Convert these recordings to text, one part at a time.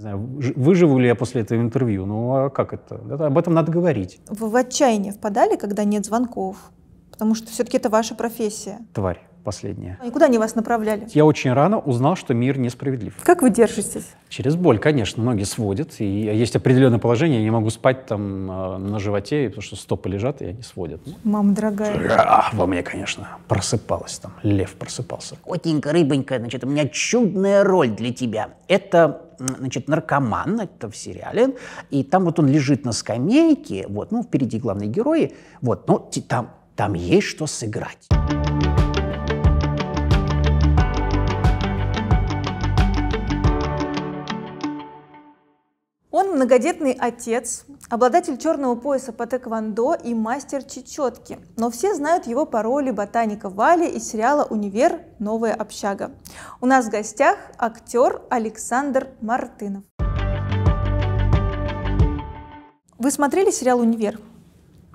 не знаю, выживу ли я после этого интервью. Ну а как это? это? Об этом надо говорить. Вы в отчаяние впадали, когда нет звонков? Потому что все-таки это ваша профессия. Тварь последнее. И а куда они вас направляли? Я очень рано узнал, что мир несправедлив. Как вы держитесь? Через боль, конечно, ноги сводят. И есть определенное положение, я не могу спать там э, на животе, потому что стопы лежат, и они сводят. Мама дорогая. А, во мне, конечно, просыпалась там, лев просыпался. Котенька, рыбонька, значит, у меня чудная роль для тебя. Это значит, наркоман, это в сериале, и там вот он лежит на скамейке, вот, ну, впереди главные герои, вот, ну там, там есть что сыграть. Он многодетный отец, обладатель черного пояса по тэквондо и мастер чечетки, но все знают его по роли ботаника Вали из сериала «Универ. Новая общага». У нас в гостях актер Александр Мартынов. Вы смотрели сериал «Универ»,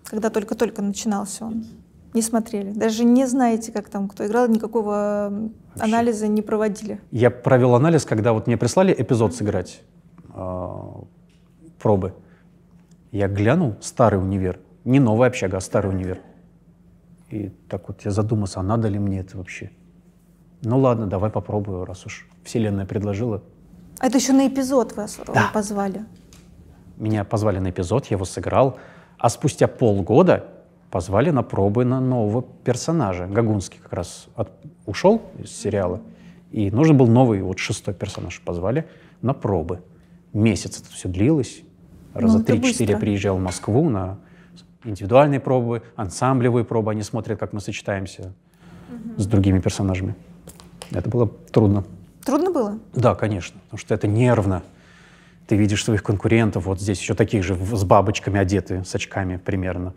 когда только-только начинался он? Не смотрели, даже не знаете, как там, кто играл, никакого анализа не проводили. Я провел анализ, когда вот мне прислали эпизод сыграть. А, пробы. Я глянул, старый универ, не новая общага, а старый универ. И так вот я задумался, а надо ли мне это вообще? Ну ладно, давай попробую, раз уж Вселенная предложила. А это еще на эпизод вас э, да. позвали? Меня позвали на эпизод, я его сыграл. А спустя полгода позвали на пробы на нового персонажа. Гагунский как раз от, ушел из сериала. И нужен был новый, вот шестой персонаж позвали на пробы месяц это все длилось. Ну, Раза три-четыре ну, приезжал в Москву на индивидуальные пробы, ансамблевые пробы. Они смотрят, как мы сочетаемся угу. с другими персонажами. Это было трудно. Трудно было? Да, конечно. Потому что это нервно. Ты видишь своих конкурентов, вот здесь еще таких же, с бабочками одеты, с очками примерно.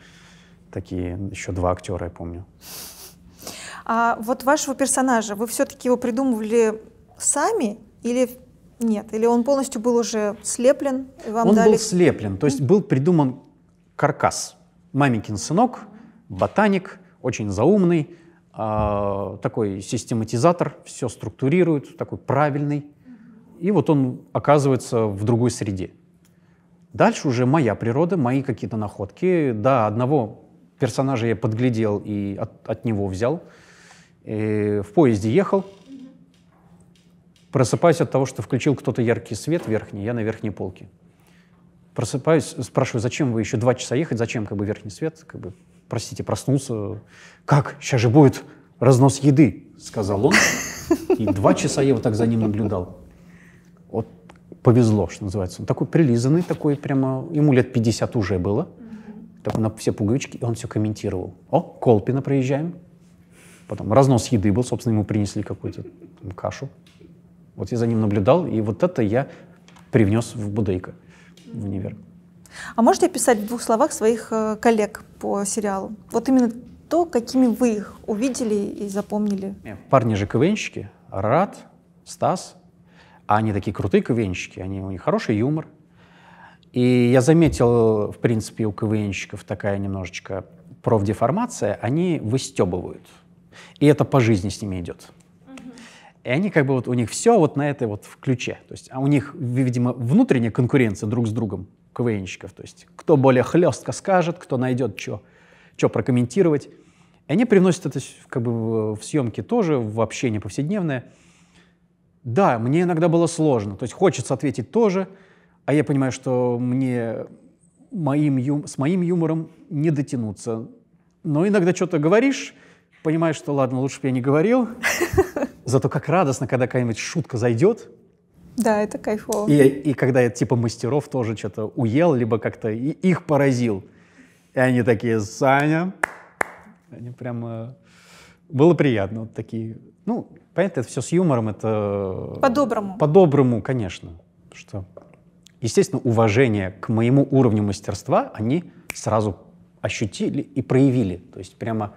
Такие еще два актера, я помню. А вот вашего персонажа, вы все-таки его придумывали сами или нет, или он полностью был уже слеплен, вам Он дали... был слеплен, то есть был придуман каркас. Маменькин сынок, ботаник, очень заумный, э, такой систематизатор, все структурирует, такой правильный. И вот он оказывается в другой среде. Дальше уже моя природа, мои какие-то находки. Да, одного персонажа я подглядел и от, от него взял. И э, в поезде ехал, Просыпаюсь от того, что включил кто-то яркий свет верхний, я на верхней полке. Просыпаюсь, спрашиваю, зачем вы еще два часа ехать, зачем как бы верхний свет, как бы, простите, проснулся. Как? Сейчас же будет разнос еды, сказал он. И два часа я вот так за ним наблюдал. Вот повезло, что называется. Он такой прилизанный, такой прямо, ему лет 50 уже было. Такой на все пуговички, и он все комментировал. О, Колпина проезжаем. Потом разнос еды был, собственно, ему принесли какую-то кашу. Вот я за ним наблюдал, и вот это я привнес в Будейка, в универ. А можете описать в двух словах своих э, коллег по сериалу? Вот именно то, какими вы их увидели и запомнили. Э, парни же КВНщики, Рад, Стас, а они такие крутые КВНщики, они, у них хороший юмор. И я заметил, в принципе, у КВНщиков такая немножечко профдеформация, они выстебывают. И это по жизни с ними идет. И они как бы вот у них все вот на этой вот в ключе. То есть а у них, видимо, внутренняя конкуренция друг с другом КВНщиков. То есть кто более хлестко скажет, кто найдет что что прокомментировать. И они приносят это как бы в съемки тоже, в общение повседневное. Да, мне иногда было сложно. То есть хочется ответить тоже, а я понимаю, что мне моим ю... с моим юмором не дотянуться. Но иногда что-то говоришь, понимаешь, что ладно, лучше бы я не говорил. Зато как радостно, когда какая-нибудь шутка зайдет. Да, это кайфово. И, и когда я типа мастеров тоже что-то уел, либо как-то их поразил. И они такие, Саня. Они прям... Э, было приятно. Вот такие... Ну, понятно, это все с юмором, это... Э, по-доброму. По-доброму, конечно. Что... Естественно, уважение к моему уровню мастерства они сразу ощутили и проявили. То есть прямо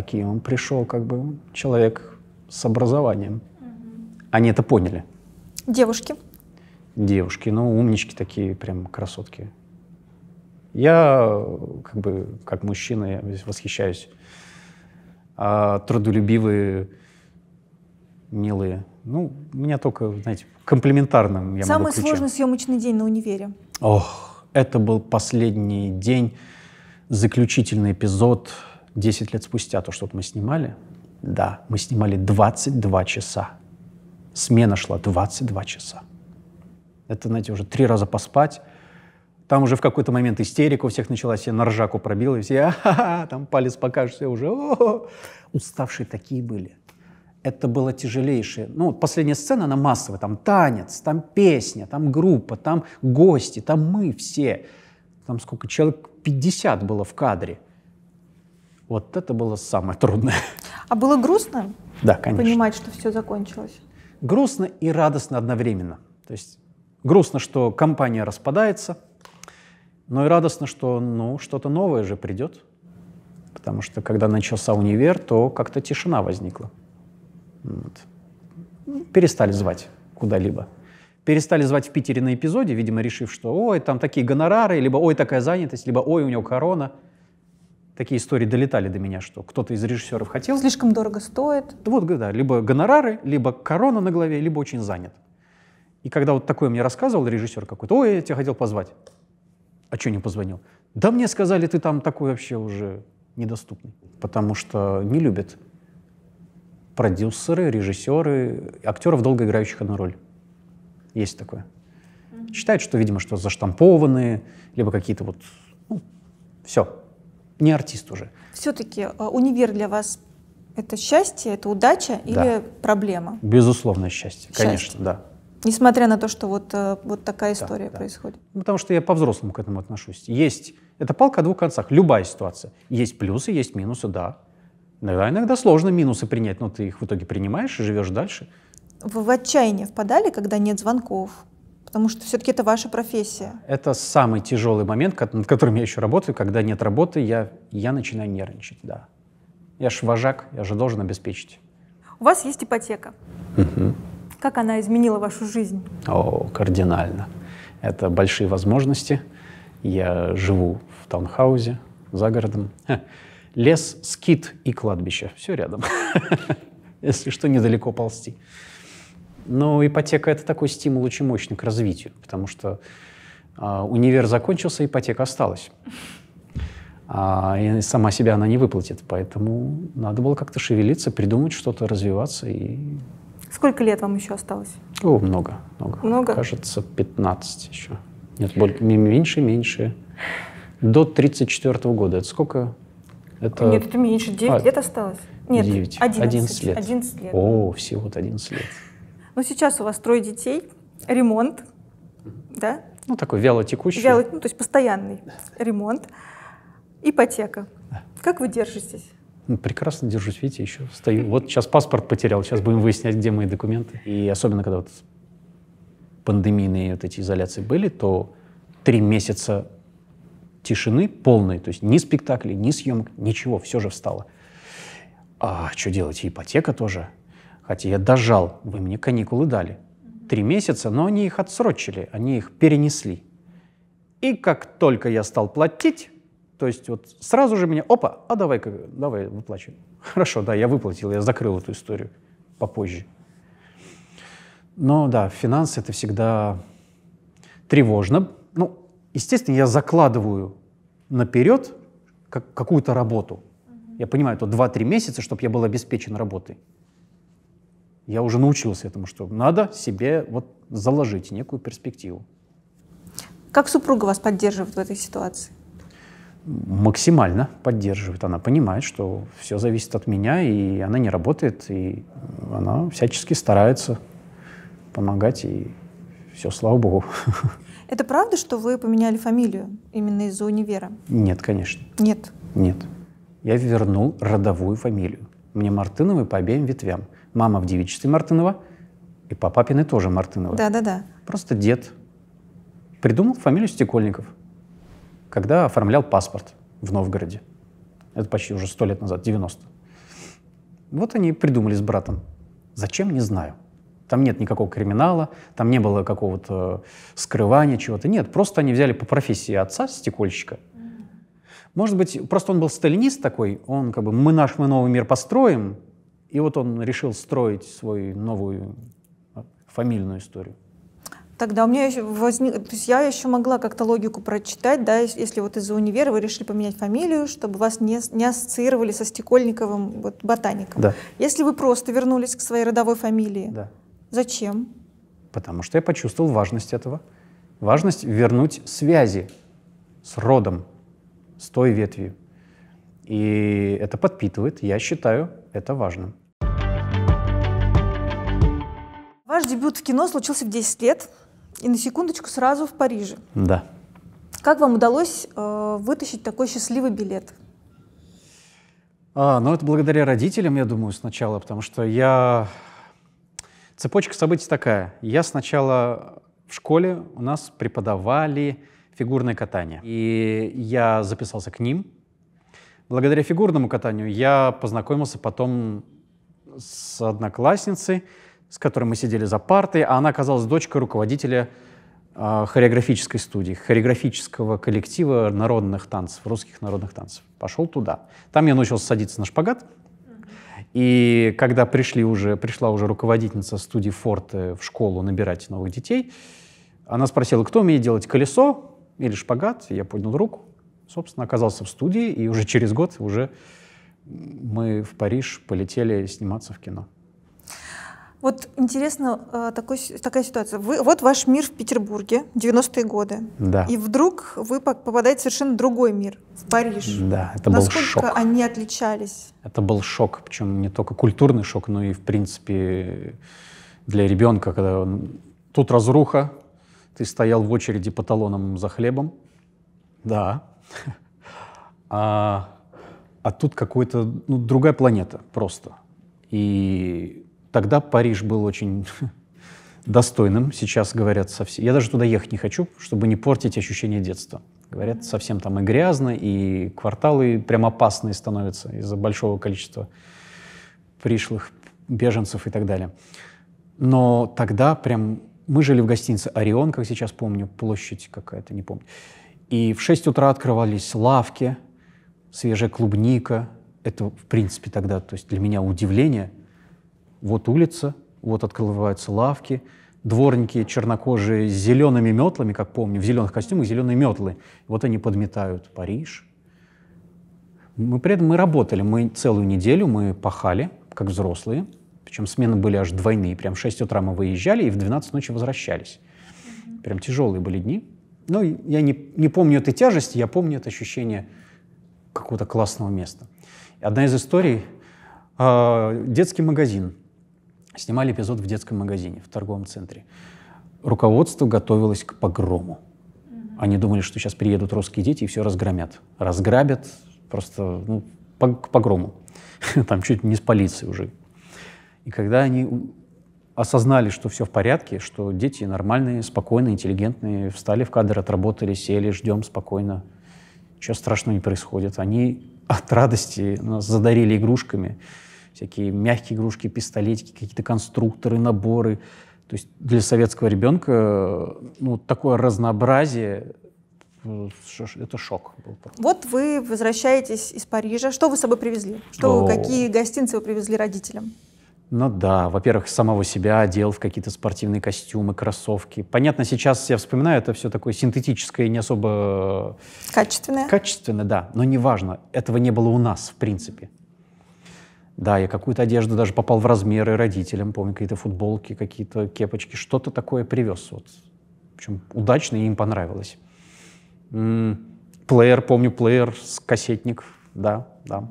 такие. Он пришел как бы человек с образованием. Они это поняли. Девушки? Девушки, ну, умнички такие, прям красотки. Я, как бы, как мужчина, я восхищаюсь. А трудолюбивые, милые. Ну, у меня только, знаете, комплиментарным я Самый могу ключом. сложный съемочный день на универе. Ох, это был последний день, заключительный эпизод 10 лет спустя, то, что вот мы снимали, да, мы снимали 22 часа. Смена шла 22 часа. Это, знаете, уже три раза поспать. Там уже в какой-то момент истерика у всех началась, я на ржаку пробил, и все, там палец покажешь, все уже, о-о-о. Уставшие такие были. Это было тяжелейшее. Ну, последняя сцена, она массовая. Там танец, там песня, там группа, там гости, там мы все. Там сколько? Человек 50 было в кадре. Вот это было самое трудное. А было грустно? Да, конечно. Понимать, что все закончилось? Грустно и радостно одновременно. То есть грустно, что компания распадается, но и радостно, что ну что-то новое же придет. Потому что когда начался универ, то как-то тишина возникла. Вот. Перестали звать куда-либо. Перестали звать в Питере на эпизоде, видимо, решив, что ой, там такие гонорары, либо ой, такая занятость, либо ой, у него корона – такие истории долетали до меня, что кто-то из режиссеров хотел. Слишком дорого стоит. Ну вот, да, либо гонорары, либо корона на голове, либо очень занят. И когда вот такое мне рассказывал режиссер какой-то, ой, я тебя хотел позвать. А что не позвонил? Да мне сказали, ты там такой вообще уже недоступный. Потому что не любят продюсеры, режиссеры, актеров, долго играющих одну роль. Есть такое. Считают, что, видимо, что заштампованные, либо какие-то вот... Ну, все не артист уже. Все-таки э, универ для вас это счастье, это удача или да. проблема? Безусловно, счастье, счастье, конечно, да. Несмотря на то, что вот, э, вот такая история да, да. происходит. Ну, потому что я по-взрослому к этому отношусь. Есть, это палка о двух концах, любая ситуация. Есть плюсы, есть минусы, да. Иногда, иногда сложно минусы принять, но ты их в итоге принимаешь и живешь дальше. Вы в отчаяние впадали, когда нет звонков, Потому что все-таки это ваша профессия. Это самый тяжелый момент, над которым я еще работаю. Когда нет работы, я, я начинаю нервничать, да. Я же вожак, я же должен обеспечить. У вас есть ипотека. Угу. Как она изменила вашу жизнь? О, кардинально. Это большие возможности. Я живу в таунхаузе, за городом. Лес, скит и кладбище. Все рядом. Если что, недалеко ползти. Но ипотека — это такой стимул очень мощный к развитию, потому что э, универ закончился, ипотека осталась. А, и сама себя она не выплатит, поэтому надо было как-то шевелиться, придумать что-то, развиваться и... Сколько лет вам еще осталось? О, много, много. Много? Кажется, 15 еще. Нет, более, меньше, меньше. До 34 года. Это сколько? Это... Нет, это меньше. 9 а, лет осталось. Нет, 9. 11, 11 лет. 11 лет. О, всего-то 11 лет. Но ну, сейчас у вас трое детей, ремонт, да? Ну, такой вялотекущий. Вяло, ну, то есть постоянный ремонт, ипотека. Да. Как вы держитесь? Ну, прекрасно держусь, видите, еще стою. Вот сейчас паспорт потерял, сейчас будем выяснять, где мои документы. И особенно, когда вот пандемийные вот эти изоляции были, то три месяца тишины полной, то есть ни спектаклей, ни съемок, ничего, все же встало. А что делать? И ипотека тоже. Хотя я дожал, вы мне каникулы дали. Три месяца, но они их отсрочили, они их перенесли. И как только я стал платить, то есть вот сразу же меня, опа, а давай-ка, давай выплачу. Хорошо, да, я выплатил, я закрыл эту историю попозже. Но да, финансы это всегда тревожно. Ну, естественно, я закладываю наперед как, какую-то работу. Я понимаю, то 2-3 месяца, чтобы я был обеспечен работой. Я уже научился этому, что надо себе вот заложить некую перспективу. Как супруга вас поддерживает в этой ситуации? Максимально поддерживает. Она понимает, что все зависит от меня, и она не работает, и она всячески старается помогать, и все, слава богу. Это правда, что вы поменяли фамилию именно из-за универа? Нет, конечно. Нет? Нет. Я вернул родовую фамилию. Мне Мартыновы по обеим ветвям. Мама в девичестве Мартынова, и по папиной тоже Мартынова. Да-да-да. Просто дед придумал фамилию Стекольников, когда оформлял паспорт в Новгороде. Это почти уже сто лет назад, 90. Вот они и придумали с братом. Зачем, не знаю. Там нет никакого криминала, там не было какого-то э, скрывания чего-то. Нет, просто они взяли по профессии отца, стекольщика. Может быть, просто он был сталинист такой, он как бы «мы наш, мы новый мир построим», и вот он решил строить свою новую а, фамильную историю. Тогда у меня еще возник, то есть я еще могла как-то логику прочитать, да, если вот из-за универа вы решили поменять фамилию, чтобы вас не, не ассоциировали со Стекольниковым вот, ботаником. Да. Если вы просто вернулись к своей родовой фамилии, да. зачем? Потому что я почувствовал важность этого. Важность вернуть связи с родом, с той ветвью. И это подпитывает, я считаю, это важно. Ваш дебют в кино случился в 10 лет и на секундочку сразу в Париже. Да. Как вам удалось э, вытащить такой счастливый билет? А, ну, это благодаря родителям, я думаю, сначала, потому что я... Цепочка событий такая. Я сначала в школе у нас преподавали фигурное катание. И я записался к ним, благодаря фигурному катанию я познакомился потом с одноклассницей, с которой мы сидели за партой, а она оказалась дочкой руководителя э, хореографической студии, хореографического коллектива народных танцев, русских народных танцев. Пошел туда. Там я научился садиться на шпагат. И когда пришли уже, пришла уже руководительница студии «Форте» в школу набирать новых детей, она спросила, кто умеет делать колесо или шпагат. Я поднял руку собственно, оказался в студии, и уже через год уже мы в Париж полетели сниматься в кино. Вот интересно э, такой, такая ситуация. Вы, вот ваш мир в Петербурге, 90-е годы. Да. И вдруг вы попадаете в совершенно другой мир, в Париж. Да, это Насколько был шок. Насколько они отличались? Это был шок, причем не только культурный шок, но и, в принципе, для ребенка, когда он... Тут разруха, ты стоял в очереди по талонам за хлебом. Да, А, а тут какой-то, ну, другая планета просто. И тогда Париж был очень достойным, сейчас говорят совсем... Я даже туда ехать не хочу, чтобы не портить ощущение детства. Говорят, совсем там и грязно, и кварталы прям опасные становятся из-за большого количества пришлых беженцев и так далее. Но тогда прям... Мы жили в гостинице «Орион», как сейчас помню, площадь какая-то, не помню. И в 6 утра открывались лавки, свежая клубника. Это, в принципе, тогда, то есть для меня удивление. Вот улица, вот открываются лавки, дворники чернокожие с зелеными метлами, как помню, в зеленых костюмах зеленые метлы. Вот они подметают Париж. Мы при этом мы работали, мы целую неделю мы пахали, как взрослые, причем смены были аж двойные. Прям в 6 утра мы выезжали и в 12 ночи возвращались. Прям тяжелые были дни. Ну, я не, не помню этой тяжести, я помню это ощущение какого-то классного места. Одна из историй э, — детский магазин. Снимали эпизод в детском магазине, в торговом центре. Руководство готовилось к погрому. Они думали, что сейчас приедут русские дети и все разгромят. Разграбят просто ну, по, к погрому. Там чуть не с полицией уже. И когда они осознали, что все в порядке, что дети нормальные, спокойные, интеллигентные, встали в кадр, отработали, сели, ждем спокойно. Ничего страшного не происходит. Они от радости нас задарили игрушками. Всякие мягкие игрушки, пистолетики, какие-то конструкторы, наборы. То есть для советского ребенка ну, такое разнообразие э, это шок Вот вы возвращаетесь из Парижа. Что вы с собой привезли? Что, О -о -о. какие гостинцы вы привезли родителям? Ну да, во-первых, самого себя одел в какие-то спортивные костюмы, кроссовки. Понятно, сейчас я вспоминаю, это все такое синтетическое, не особо... Э, Качественное? Качественное, да. Но неважно, этого не было у нас, в принципе. Да, я какую-то одежду даже попал в размеры родителям, помню, какие-то футболки, какие-то кепочки, что-то такое привез. Вот. Причем удачно, и им понравилось. М -м плеер, помню, плеер, кассетник, да, да.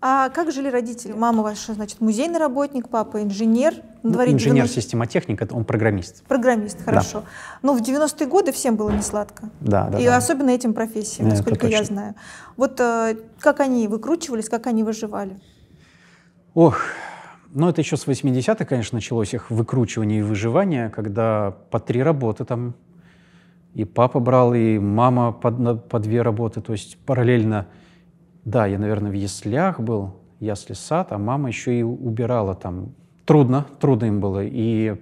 А как жили родители? Мама ваша, значит, музейный работник, папа инженер. На ну, дворе Инженер-системотехник, 90... это он программист. Программист, хорошо. Да. Но в 90-е годы всем было несладко. Да, да. И да. особенно этим профессиям, насколько я знаю. Вот э, как они выкручивались, как они выживали? Ох, ну это еще с 80-х, конечно, началось их выкручивание и выживание, когда по три работы там и папа брал, и мама по, по две работы, то есть параллельно да, я, наверное, в яслях был, ясли сад, а мама еще и убирала там. Трудно, трудно им было. И,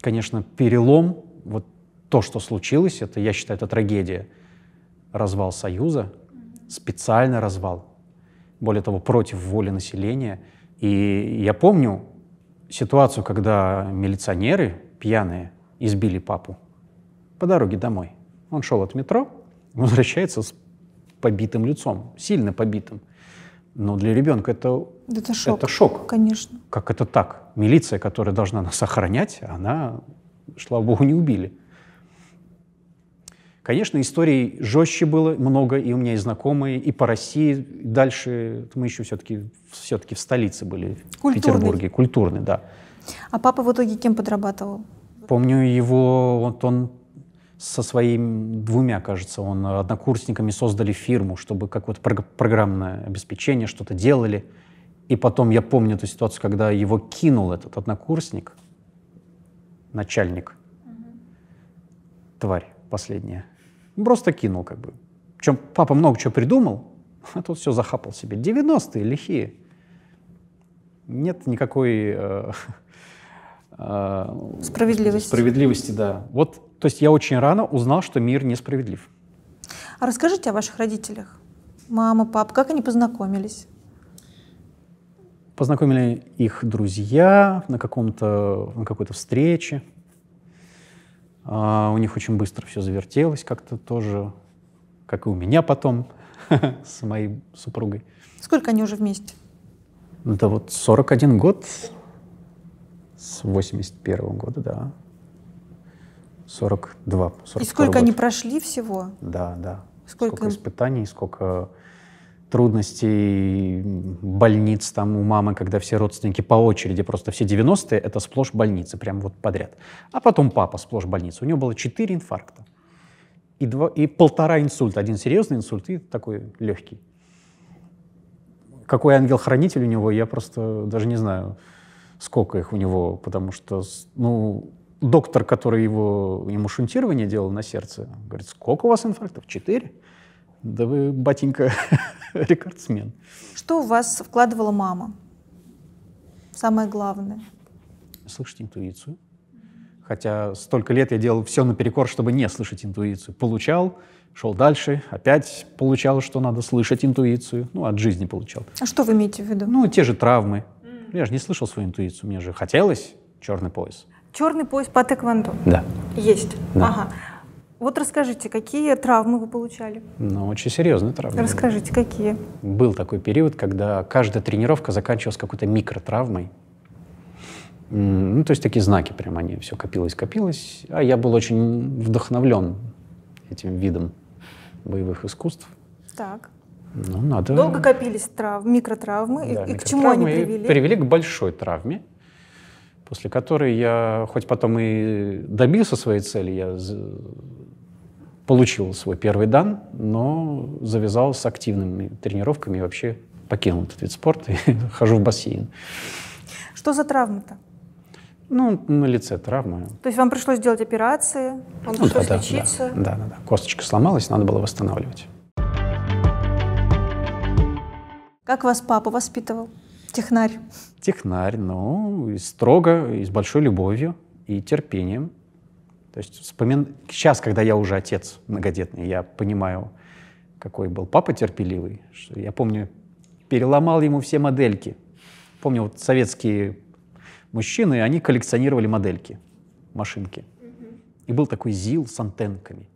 конечно, перелом, вот то, что случилось, это, я считаю, это трагедия. Развал Союза, специально развал. Более того, против воли населения. И я помню ситуацию, когда милиционеры пьяные избили папу по дороге домой. Он шел от метро, возвращается с побитым лицом, сильно побитым. Но для ребенка это, это, шок. это шок. Конечно. Как это так? Милиция, которая должна нас охранять, она, слава богу, не убили. Конечно, историй жестче было много, и у меня и знакомые, и по России. Дальше мы еще все-таки все в столице были, культурный. в Петербурге, культурный, да. А папа в итоге кем подрабатывал? Помню его, вот он со своими двумя, кажется, он однокурсниками создали фирму, чтобы как вот программное обеспечение что-то делали. И потом я помню эту ситуацию, когда его кинул этот однокурсник, начальник, угу. тварь последняя. Просто кинул как бы. Причем папа много чего придумал, а тут все захапал себе. 90-е лихие. Нет никакой э, Э, справедливости. справедливости, да. Вот, то есть я очень рано узнал, что мир несправедлив. А расскажите о ваших родителях. Мама, папа, как они познакомились? Познакомили их друзья на, каком-то, на какой-то встрече. А, у них очень быстро все завертелось как-то тоже, как и у меня потом с моей супругой. Сколько они уже вместе? Да ну, вот 41 год. С 81 -го года, да. 42. И сколько год. они прошли всего? Да, да. Сколько, сколько испытаний, сколько трудностей, больниц там у мамы, когда все родственники по очереди, просто все 90-е, это сплошь больницы, прям вот подряд. А потом папа сплошь больницы, У него было 4 инфаркта. И, два, и полтора инсульта. Один серьезный инсульт и такой легкий. Какой ангел-хранитель у него, я просто даже не знаю сколько их у него, потому что, ну, доктор, который его, ему шунтирование делал на сердце, говорит, сколько у вас инфарктов? Четыре? Да вы, батенька, рекордсмен. Что у вас вкладывала мама? Самое главное. Слышать интуицию. Хотя столько лет я делал все наперекор, чтобы не слышать интуицию. Получал, шел дальше, опять получал, что надо слышать интуицию. Ну, от жизни получал. А что вы имеете в виду? Ну, те же травмы, ну, я же не слышал свою интуицию, мне же хотелось черный пояс. Черный пояс по тэквондо? Да. Есть? Да. Ага. Вот расскажите, какие травмы вы получали? Ну, очень серьезные травмы. Расскажите, какие? Был такой период, когда каждая тренировка заканчивалась какой-то микротравмой. Ну, то есть такие знаки прям, они все копилось, копилось. А я был очень вдохновлен этим видом боевых искусств. Так. Ну, надо... Долго копились травмы, микротравмы, да, и, микротравмы, и к чему они привели? Привели к большой травме, после которой я, хоть потом и добился своей цели, я получил свой первый дан, но завязал с активными тренировками и вообще покинул этот вид спорта и хожу в бассейн. Что за травма-то? Ну, на лице травма. То есть вам пришлось делать операции, вам ну, пришлось да, лечиться? Да, да, да, да. Косточка сломалась, надо было восстанавливать. Как вас папа воспитывал? Технарь. Технарь, ну, строго, и с большой любовью и терпением. То есть вспомин... сейчас, когда я уже отец многодетный, я понимаю, какой был папа терпеливый. Что я помню, переломал ему все модельки. Помню, вот советские мужчины, они коллекционировали модельки, машинки. И был такой ЗИЛ с антенками.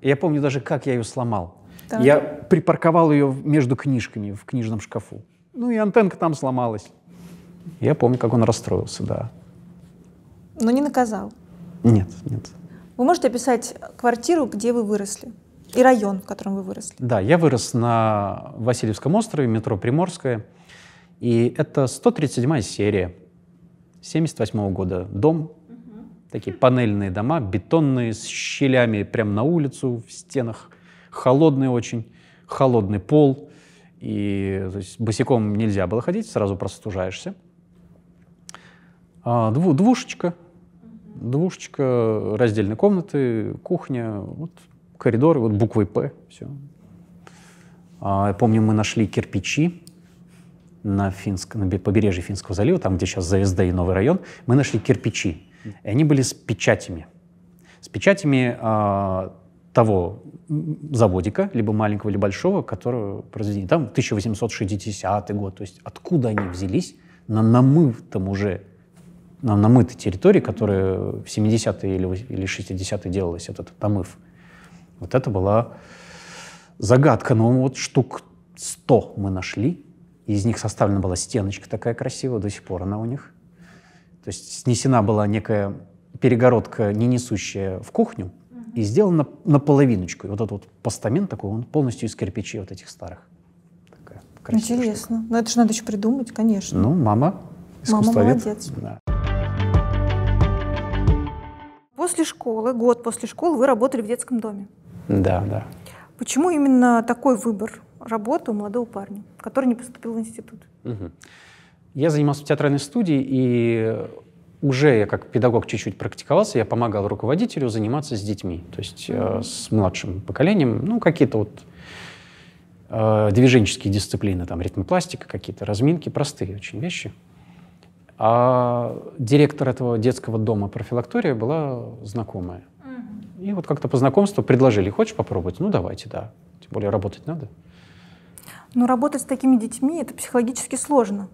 И я помню даже, как я ее сломал. Так. Я припарковал ее между книжками в книжном шкафу. Ну и антенка там сломалась. Я помню, как он расстроился, да. Но не наказал? Нет, нет. Вы можете описать квартиру, где вы выросли? И район, в котором вы выросли? Да, я вырос на Васильевском острове, метро Приморское. И это 137-я серия 78 -го года. Дом, угу. такие панельные дома, бетонные, с щелями прямо на улицу, в стенах – холодный очень, холодный пол, и то есть, босиком нельзя было ходить, сразу простужаешься. А, дву, двушечка, двушечка, раздельные комнаты, кухня, вот, коридоры, вот буквой «П», все. А, я помню, мы нашли кирпичи на, Финск, на побережье Финского залива, там, где сейчас Звезда и Новый район, мы нашли кирпичи. И они были с печатями. С печатями а, того заводика, либо маленького, или большого, которого произведение. Там 1860 год, то есть откуда они взялись на намытом уже, на намытой территории, которая в 70-е или, или 60-е делалась, этот намыв. Вот это была загадка, но вот штук 100 мы нашли, из них составлена была стеночка такая красивая, до сих пор она у них. То есть снесена была некая перегородка, не несущая в кухню, и сделана наполовиночку. И вот этот вот постамент такой, он полностью из кирпичей вот этих старых. Такая Интересно. Штука. Ну, Но это же надо еще придумать, конечно. Ну, мама искусствовед. Мама молодец. Да. После школы, год после школы вы работали в детском доме. Да, да. Почему именно такой выбор работы у молодого парня, который не поступил в институт? Угу. Я занимался в театральной студии, и уже я как педагог чуть-чуть практиковался, я помогал руководителю заниматься с детьми, то есть э, с младшим поколением, ну, какие-то вот э, движенческие дисциплины, там, ритмопластика какие-то, разминки, простые очень вещи. А директор этого детского дома профилактория была знакомая. Mm-hmm. И вот как-то по знакомству предложили, хочешь попробовать? Ну, давайте, да. Тем более работать надо. Но ну, работать с такими детьми — это психологически сложно.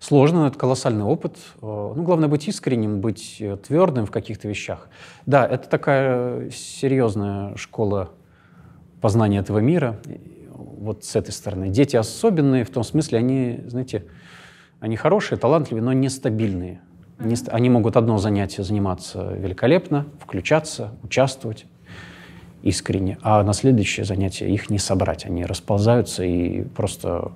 Сложно, но это колоссальный опыт. Э, ну, главное быть искренним, быть э, твердым в каких-то вещах. Да, это такая серьезная школа познания этого мира. Вот с этой стороны. Дети особенные, в том смысле, они, знаете, они хорошие, талантливые, но нестабильные. Не, они могут одно занятие заниматься великолепно, включаться, участвовать искренне, а на следующее занятие их не собрать. Они расползаются и просто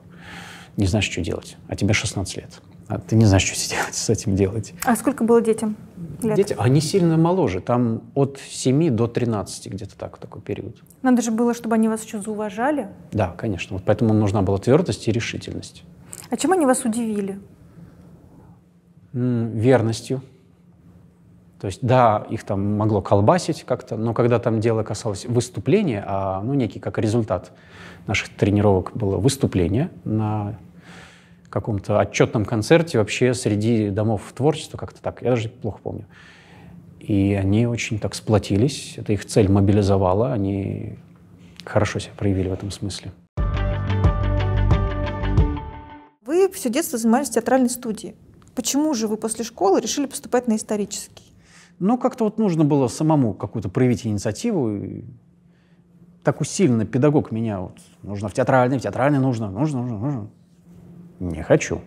не знаешь, что делать, а тебе 16 лет. А ты не знаешь, что делать, с этим делать. А сколько было детям? Лет? Дети, они сильно моложе, там от 7 до 13 где-то так, такой период. Надо же было, чтобы они вас еще зауважали. Да, конечно. Вот поэтому нужна была твердость и решительность. А чем они вас удивили? М верностью то есть, да, их там могло колбасить как-то, но когда там дело касалось выступления, а, ну, некий как результат наших тренировок было выступление на каком-то отчетном концерте вообще среди домов творчества, как-то так, я даже плохо помню. И они очень так сплотились, это их цель мобилизовала, они хорошо себя проявили в этом смысле. Вы все детство занимались театральной студией. Почему же вы после школы решили поступать на исторический? Но ну, как-то вот нужно было самому какую-то проявить инициативу. И так усиленно педагог меня вот нужно в театральный, в театральный нужно, нужно, нужно, нужно. Не хочу.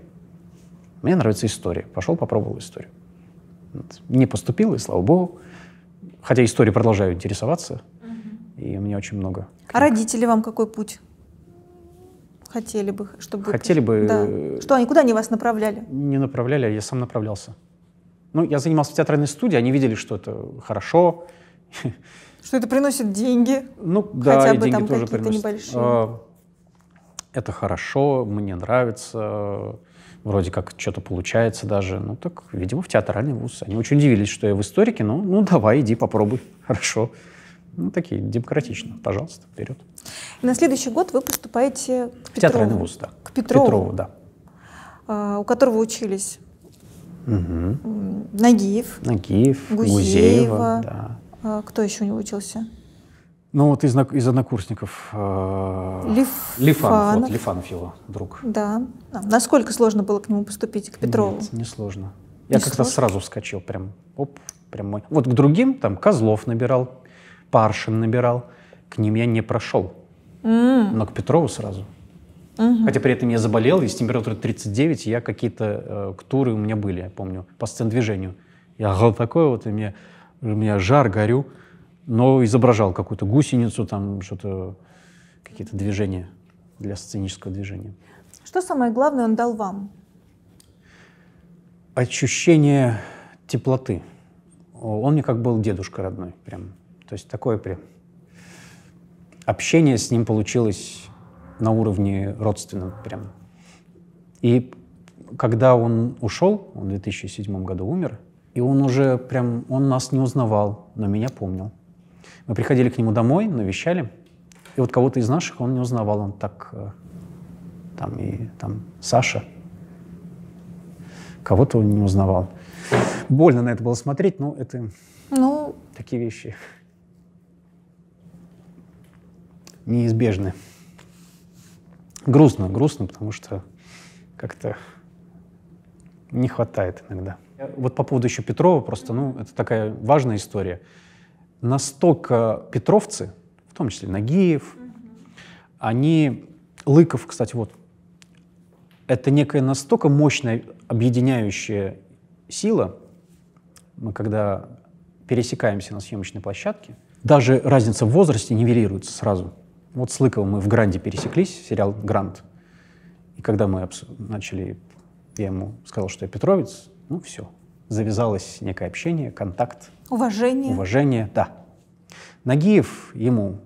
Мне нравится история. Пошел, попробовал историю. Не поступил, и слава богу. Хотя историю продолжаю интересоваться. И у меня очень много. А книг. А родители вам какой путь? Хотели бы, чтобы... Хотели бы... Да. Что, они куда они вас направляли? Не направляли, а я сам направлялся. Ну, я занимался в театральной студии, они видели, что это хорошо. Что это приносит деньги. Ну, да, Хотя и бы деньги там тоже какие-то приносят. небольшие. А, это хорошо, мне нравится, вроде как что-то получается даже. Ну, так, видимо, в театральный вуз. Они очень удивились, что я в историке, но ну, давай, иди, попробуй, хорошо. Ну, такие, демократично, пожалуйста, вперед. на следующий год вы поступаете к Петрову. В театральный вуз, да. К Петрову. Петрову, да. А, у которого учились Угу. Нагиев. Нагиев, Гузеева. Гузеева да. А кто еще у него учился? Ну вот из, из однокурсников. Э, Лиф... Лифанов. Вот, Лифанов его друг. Да. А, насколько сложно было к нему поступить, к Петрову? Нет, не сложно. Я как-то сразу вскочил, прям, оп, прямой. Вот к другим, там, Козлов набирал, Паршин набирал, к ним я не прошел. Mm. Но к Петрову сразу. Угу. Хотя при этом я заболел, и с температурой 39 я какие-то э, туры у меня были, я помню, по сцен-движению. Я гал такое вот, и мне, у меня жар, горю, но изображал какую-то гусеницу, там что-то, какие-то движения для сценического движения. Что самое главное он дал вам? Ощущение теплоты. Он мне как был дедушка родной, прям. То есть такое прям. Общение с ним получилось на уровне родственного прям. И когда он ушел, он в 2007 году умер, и он уже прям, он нас не узнавал, но меня помнил. Мы приходили к нему домой, навещали, и вот кого-то из наших он не узнавал, он так, э, там и там Саша, кого-то он не узнавал. Больно на это было смотреть, но это ну... такие вещи неизбежны грустно, грустно, потому что как-то не хватает иногда. Вот по поводу еще Петрова, просто, ну, это такая важная история. Настолько петровцы, в том числе Нагиев, они, Лыков, кстати, вот, это некая настолько мощная объединяющая сила, мы когда пересекаемся на съемочной площадке, даже разница в возрасте нивелируется сразу. Вот с Лыковым мы в «Гранде» пересеклись, сериал «Гранд». И когда мы начали, я ему сказал, что я Петровец, ну все, завязалось некое общение, контакт. Уважение. Уважение, да. Нагиев ему,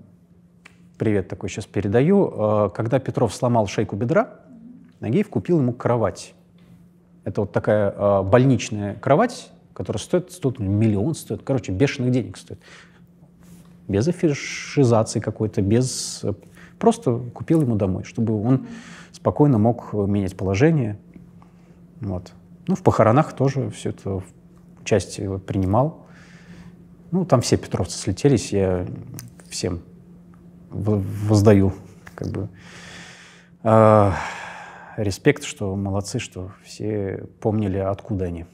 привет такой сейчас передаю, э, когда Петров сломал шейку бедра, Нагиев купил ему кровать. Это вот такая э, больничная кровать, которая стоит, стоит миллион, стоит, короче, бешеных денег стоит без афишизации какой-то, без... Просто купил ему домой, чтобы он спокойно мог менять положение. Вот. Ну, в похоронах тоже все это часть принимал. Ну, там все петровцы слетелись, я всем воздаю как бы э, респект, что молодцы, что все помнили, откуда они.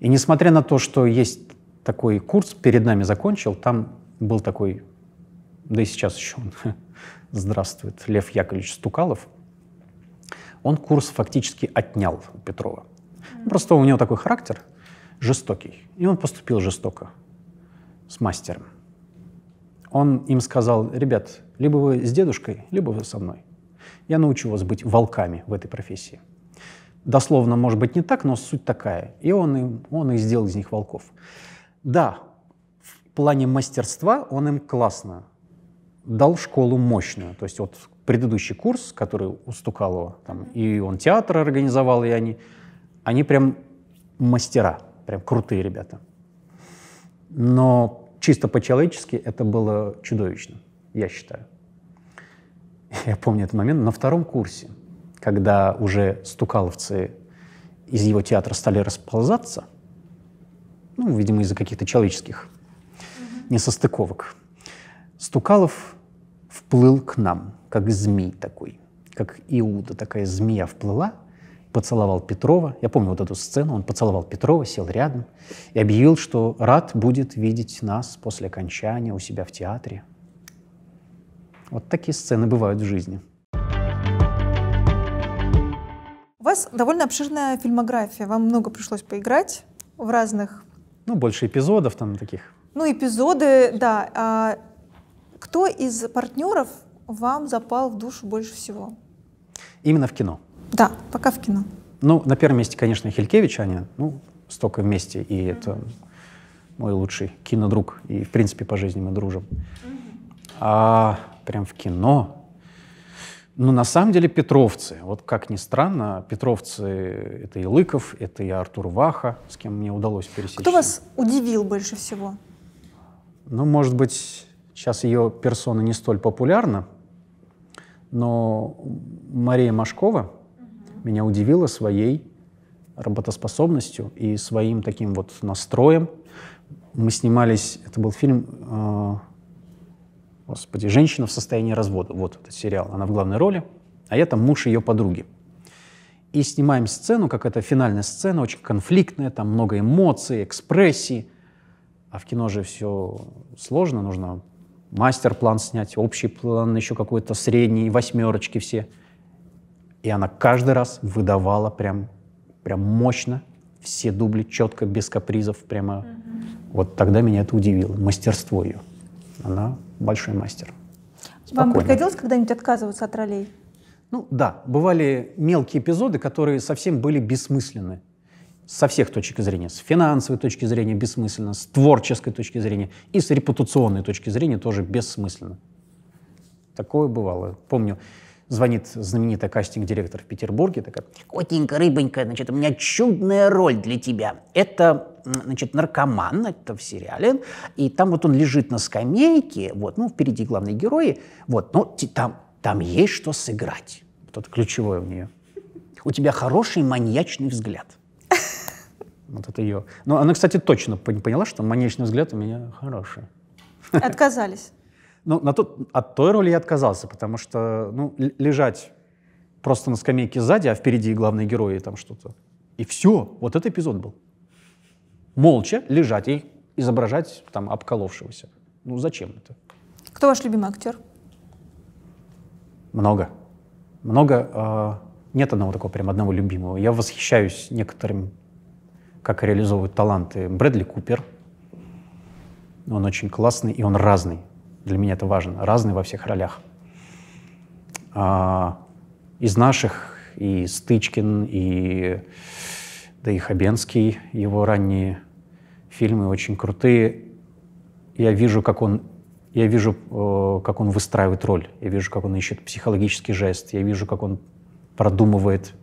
И несмотря на то, что есть такой курс, перед нами закончил, там был такой, да и сейчас еще он здравствует, Лев Яковлевич Стукалов, он курс фактически отнял у Петрова. Просто у него такой характер жестокий, и он поступил жестоко с мастером. Он им сказал, ребят, либо вы с дедушкой, либо вы со мной. Я научу вас быть волками в этой профессии. Дословно, может быть, не так, но суть такая. И он, им, он их сделал из них волков. Да, плане мастерства он им классно дал школу мощную. То есть вот предыдущий курс, который у Стукалова, там, и он театр организовал, и они, они прям мастера, прям крутые ребята. Но чисто по-человечески это было чудовищно, я считаю. Я помню этот момент на втором курсе, когда уже стукаловцы из его театра стали расползаться, ну, видимо, из-за каких-то человеческих несостыковок. Стукалов вплыл к нам, как змей такой, как Иуда, такая змея вплыла, поцеловал Петрова. Я помню вот эту сцену. Он поцеловал Петрова, сел рядом и объявил, что рад будет видеть нас после окончания у себя в театре. Вот такие сцены бывают в жизни. У вас довольно обширная фильмография. Вам много пришлось поиграть в разных... Ну, больше эпизодов там таких. Ну, эпизоды, да. А кто из партнеров вам запал в душу больше всего? Именно в кино? Да, пока в кино. Ну, на первом месте, конечно, Хилькевичане. Ну, столько вместе, и mm-hmm. это мой лучший кинодруг. И, в принципе, по жизни мы дружим. Mm-hmm. А прям в кино... Ну, на самом деле, петровцы. Вот как ни странно, петровцы — это и Лыков, это и Артур Ваха, с кем мне удалось пересечься. Кто вас удивил больше всего? Ну, может быть, сейчас ее персона не столь популярна, но Мария Машкова угу. меня удивила своей работоспособностью и своим таким вот настроем. Мы снимались, это был фильм, э, господи, «Женщина в состоянии развода». Вот этот сериал, она в главной роли, а я там муж ее подруги. И снимаем сцену, как это финальная сцена, очень конфликтная, там много эмоций, экспрессии. А в кино же все сложно, нужно мастер-план снять, общий план, еще какой-то средний, восьмерочки все. И она каждый раз выдавала прям, прям мощно все дубли, четко, без капризов, прямо. Mm -hmm. Вот тогда меня это удивило, мастерство ее. Она большой мастер. Спокойно. Вам приходилось когда-нибудь отказываться от ролей? Ну да, бывали мелкие эпизоды, которые совсем были бессмысленны со всех точек зрения, с финансовой точки зрения бессмысленно, с творческой точки зрения и с репутационной точки зрения тоже бессмысленно. Такое бывало. Помню, звонит знаменитая кастинг-директор в Петербурге, такая, «Котенька, рыбонька, значит, у меня чудная роль для тебя. Это, значит, наркоман, это в сериале, и там вот он лежит на скамейке, вот, ну, впереди главные герои, вот, ну, там, там есть что сыграть». Вот ключевое у нее. «У тебя хороший маньячный взгляд». Вот это ее. Но она, кстати, точно поняла, что «Манечный взгляд» у меня хороший. Отказались? Ну, на тот, от той роли я отказался, потому что ну, лежать просто на скамейке сзади, а впереди главные герои там что-то. И все, вот этот эпизод был. Молча лежать и изображать там обколовшегося. Ну зачем это? Кто ваш любимый актер? Много. Много. Э, нет одного такого прям одного любимого. Я восхищаюсь некоторым как реализовывают таланты Брэдли Купер. Он очень классный и он разный. Для меня это важно. Разный во всех ролях. А, из наших и Стычкин, и да и Хабенский, его ранние фильмы очень крутые. Я вижу, как он я вижу, э, как он выстраивает роль, я вижу, как он ищет психологический жест, я вижу, как он продумывает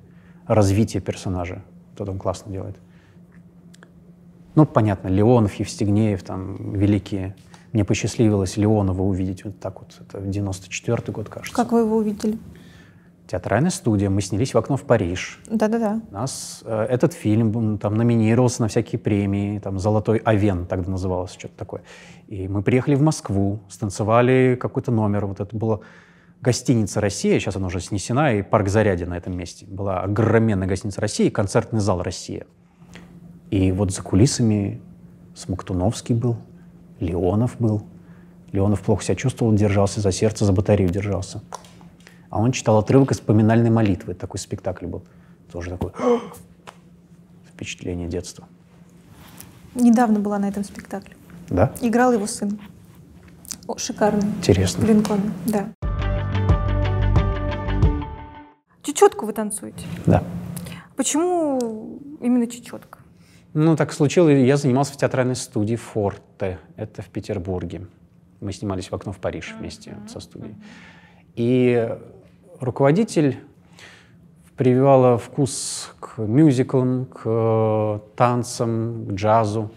развитие персонажа. Вот это он классно делает. Ну, понятно, Леонов, Евстигнеев, там, великие. Мне посчастливилось Леонова увидеть вот так вот. Это 94-й год, кажется. Как вы его увидели? Театральная студия. Мы снялись в «Окно в Париж». Да-да-да. Нас э, этот фильм там номинировался на всякие премии. Там «Золотой Авен» тогда называлось, что-то такое. И мы приехали в Москву, станцевали какой-то номер. Вот это было гостиница «Россия», сейчас она уже снесена, и парк «Зарядье» на этом месте. Была огроменная гостиница «Россия» и концертный зал «Россия». И вот за кулисами Смоктуновский был, Леонов был. Леонов плохо себя чувствовал, держался за сердце, за батарею держался. А он читал отрывок из поминальной молитвы. Такой спектакль был. Тоже такое. впечатление детства. Недавно была на этом спектакле. Да? Играл его сын. О, шикарный. Интересно. Линкольн, да. Чечетку вы танцуете? Да. Почему именно чечетка? Ну, так случилось, я занимался в театральной студии «Форте». Это в Петербурге. Мы снимались в «Окно в Париж» вместе со студией. И руководитель прививала вкус к мюзиклам, к э, танцам, к джазу,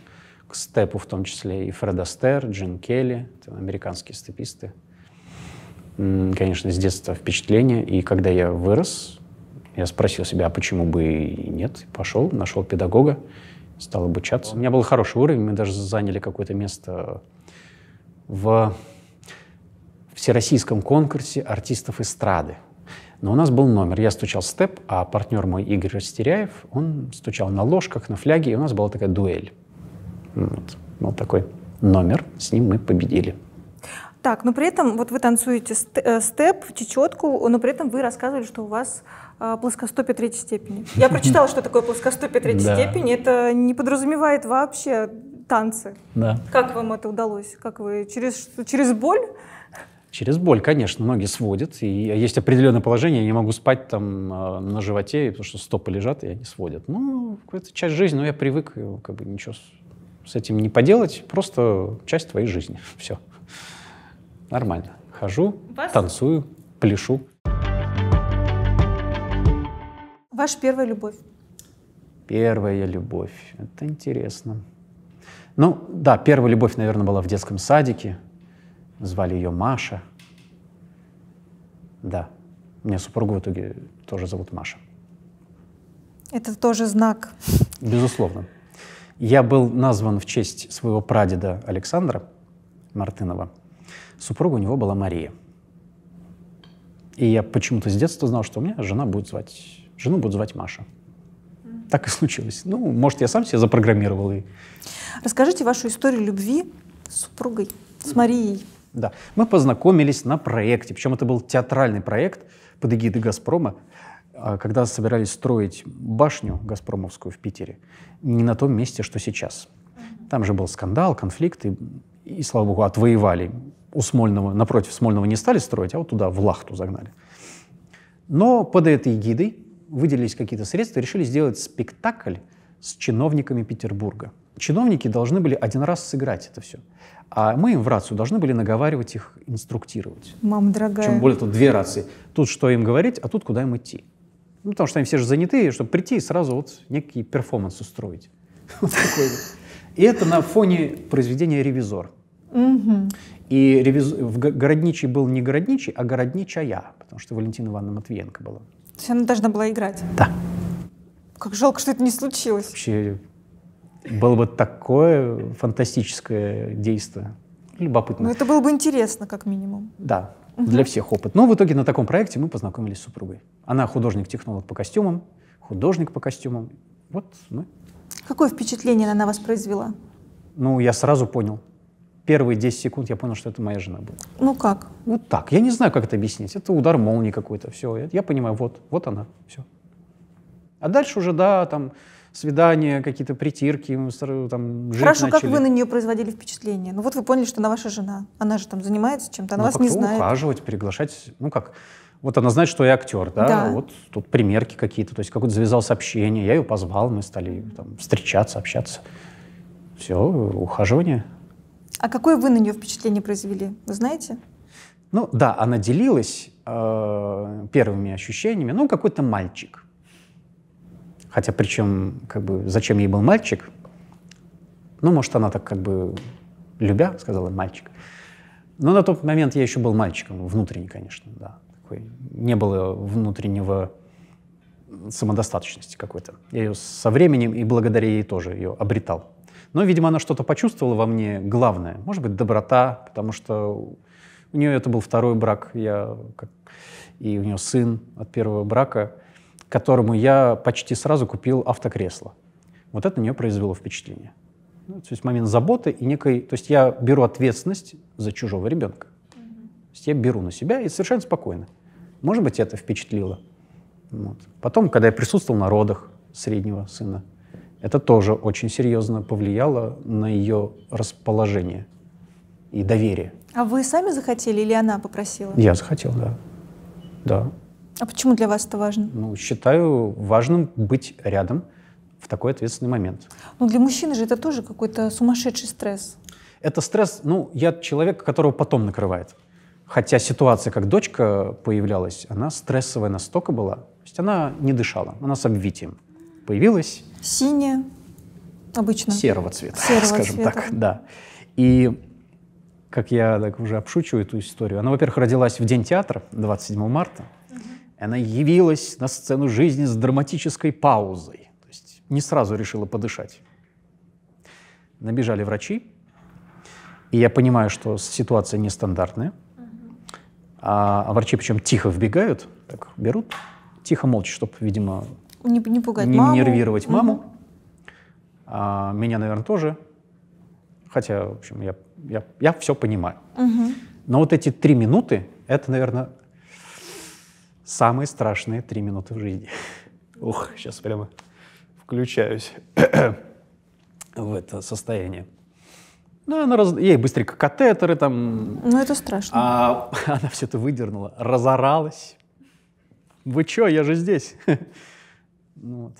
к степу в том числе. И Фред Астер, Джин Келли, американские степисты. Конечно, с детства впечатление. И когда я вырос, я спросил себя, а почему бы и нет? Пошел, нашел педагога стал обучаться. У меня был хороший уровень, мы даже заняли какое-то место в всероссийском конкурсе артистов эстрады. Но у нас был номер. Я стучал степ, а партнер мой Игорь Растеряев, он стучал на ложках, на фляге, и у нас была такая дуэль. Вот. Был такой номер, с ним мы победили. Так, но при этом вот вы танцуете э, степ, чечетку, но при этом вы рассказывали, что у вас Э, плоскостопие третьей степени. Я прочитала, что такое плоскостопие третьей да. степени. Это не подразумевает вообще танцы. Да. Как вам это удалось? Как вы через через боль? Через боль, конечно, ноги сводят. И есть определенное положение, я не могу спать там э, на животе, потому что стопы лежат, и они сводят. Ну, это часть жизни, но я привык, как бы ничего с этим не поделать, просто часть твоей жизни. Все. Нормально. Хожу, Вас? танцую, пляшу. Ваша первая любовь. Первая любовь. Это интересно. Ну, да, первая любовь, наверное, была в детском садике. Звали ее Маша. Да. У меня супругу в итоге тоже зовут Маша. Это тоже знак. Безусловно. Я был назван в честь своего прадеда Александра Мартынова. Супруга у него была Мария. И я почему-то с детства знал, что у меня жена будет звать жену буду звать Маша. Так и случилось. Ну, может, я сам себя запрограммировал. И... Расскажите вашу историю любви с супругой, с Марией. Да. Мы познакомились на проекте, причем это был театральный проект под эгидой «Газпрома», а, когда собирались строить башню «Газпромовскую» в Питере. Не на том месте, что сейчас. Там же был скандал, конфликт, и, и слава богу, отвоевали. У Смольного, напротив Смольного не стали строить, а вот туда, в Лахту загнали. Но под этой эгидой выделились какие-то средства, решили сделать спектакль с чиновниками Петербурга. Чиновники должны были один раз сыграть это все. А мы им в рацию должны были наговаривать их, инструктировать. Мама дорогая. Чем более тут две рации. Тут что им говорить, а тут куда им идти. Ну, потому что они все же заняты, чтобы прийти и сразу вот некий перформанс устроить. И это на фоне произведения «Ревизор». И ревиз... в Городничий был не Городничий, а Городничая, потому что Валентина Ивановна Матвиенко была. То есть она должна была играть? Да. Как жалко, что это не случилось. Вообще, было бы такое фантастическое действие. Любопытно. Ну, это было бы интересно, как минимум. Да, для всех опыт. Но в итоге на таком проекте мы познакомились с супругой. Она художник-технолог по костюмам, художник по костюмам. Вот мы. Какое впечатление она на вас произвела? Ну, я сразу понял первые 10 секунд я понял, что это моя жена была. Ну как? Вот так. Я не знаю, как это объяснить. Это удар молнии какой-то. Все. Я понимаю, вот, вот она. Все. А дальше уже, да, там, свидания, какие-то притирки, там, жить Хорошо, начали. как вы на нее производили впечатление? Ну вот вы поняли, что она ваша жена. Она же там занимается чем-то, она ну, вас не знает. ухаживать, приглашать, ну как, вот она знает, что я актер, да, да. вот тут примерки какие-то, то есть какое-то завязал сообщение. я ее позвал, мы стали там встречаться, общаться. Все, ухаживание. А какое вы на нее впечатление произвели, вы знаете? Ну да, она делилась э, первыми ощущениями. Ну, какой-то мальчик. Хотя причем, как бы, зачем ей был мальчик? Ну, может, она так как бы любя сказала мальчик. Но на тот момент я еще был мальчиком, внутренний, конечно, да. Такой. Не было внутреннего самодостаточности какой-то. Я ее со временем и благодаря ей тоже ее обретал. Но, видимо, она что-то почувствовала во мне главное. Может быть, доброта, потому что у нее это был второй брак, я, как, и у нее сын от первого брака, которому я почти сразу купил автокресло. Вот это на нее произвело впечатление. Ну, то есть момент заботы и некой... То есть я беру ответственность за чужого ребенка. То есть я беру на себя и совершенно спокойно. Может быть, это впечатлило. Вот. Потом, когда я присутствовал на родах среднего сына, это тоже очень серьезно повлияло на ее расположение и доверие. А вы сами захотели или она попросила? Я захотел, да. Да. А почему для вас это важно? Ну, считаю важным быть рядом в такой ответственный момент. Ну, для мужчины же это тоже какой-то сумасшедший стресс. Это стресс, ну, я человек, которого потом накрывает. Хотя ситуация, как дочка появлялась, она стрессовая настолько была, то есть она не дышала, она с обвитием появилась... Синяя, обычно. Серого цвета, серого скажем цвета. так, да. И как я так уже обшучу эту историю, она, во-первых, родилась в День театра, 27 марта. Угу. Она явилась на сцену жизни с драматической паузой. То есть не сразу решила подышать. Набежали врачи, и я понимаю, что ситуация нестандартная. А, а врачи причем тихо вбегают, так берут, тихо, молча, чтобы, видимо, не, не пугать не маму. нервировать угу. маму. А, меня, наверное, тоже. Хотя, в общем, я, я, я все понимаю. Угу. Но вот эти три минуты, это, наверное, самые страшные три минуты в жизни. Ух, сейчас прямо включаюсь в это состояние. Ну, она раз... ей быстренько катетеры там. Ну, это страшно. А она все это выдернула, разоралась. Вы чё, я же здесь. Ну вот.